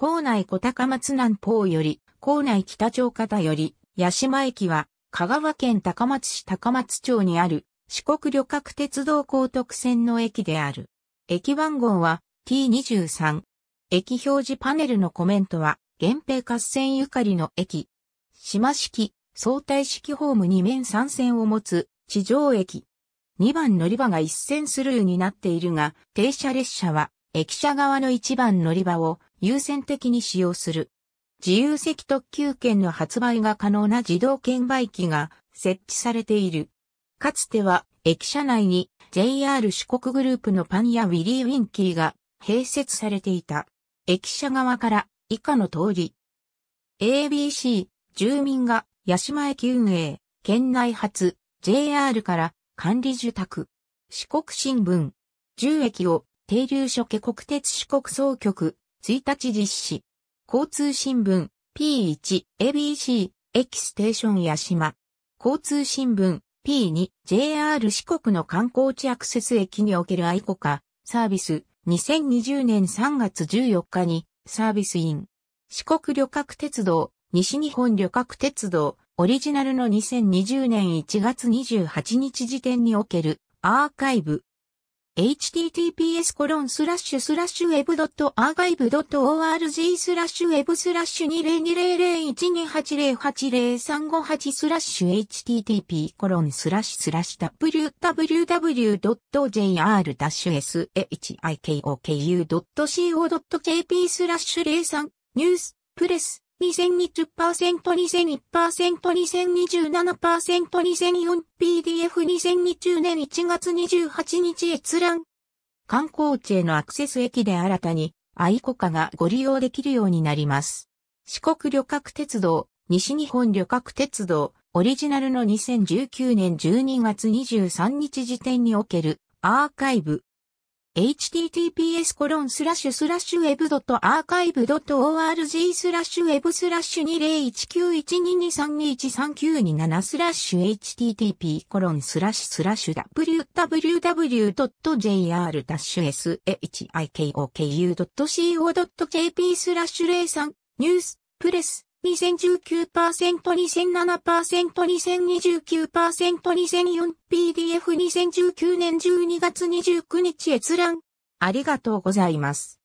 校内小高松南方より、校内北町方より、八島駅は、香川県高松市高松町にある、四国旅客鉄道高徳線の駅である。駅番号は T23。駅表示パネルのコメントは、源平合戦ゆかりの駅。島式、相対式ホーム2面3線を持つ、地上駅。2番乗り場が一線スルーになっているが、停車列車は、駅舎側の1番乗り場を、優先的に使用する。自由席特急券の発売が可能な自動券売機が設置されている。かつては駅舎内に JR 四国グループのパンやウィリー・ウィンキーが併設されていた。駅舎側から以下の通り。ABC、住民が八島駅運営、県内発、JR から管理受託。四国新聞。10駅を停留所家国鉄四国総局1日実施。交通新聞 P1、ABC、キステーション屋島。交通新聞 P2、JR 四国の観光地アクセス駅における愛国家サービス2020年3月14日にサービスイン。四国旅客鉄道、西日本旅客鉄道、オリジナルの2020年1月28日時点におけるアーカイブ https コロンスラッシュスラッシュブド web.archive.org スラッシュ web スラッシュ20200128080358スラッシュ http コロンスラッシュスラッシュ www.jr-shikokuu.co.jp スラッシュ03ニュースプレス 2020%2001%2027%2004PDF2020 年1月28日閲覧。観光地へのアクセス駅で新たに、愛コカがご利用できるようになります。四国旅客鉄道、西日本旅客鉄道、オリジナルの2019年12月23日時点におけるアーカイブ、https コロンスラッシュスラッシュ web.archive.org スラッシュ web スラッシュ201912232392スラッシュ http コロンスラッシュスラッシュ www.jr-shikoku.co.jp スラッシュ03ニュースプレス2 0 1 9 2 0 0 7 2 0 2 9 2 0 0 4 p d f 2 0 1 9年12月29日閲覧。ありがとうございます。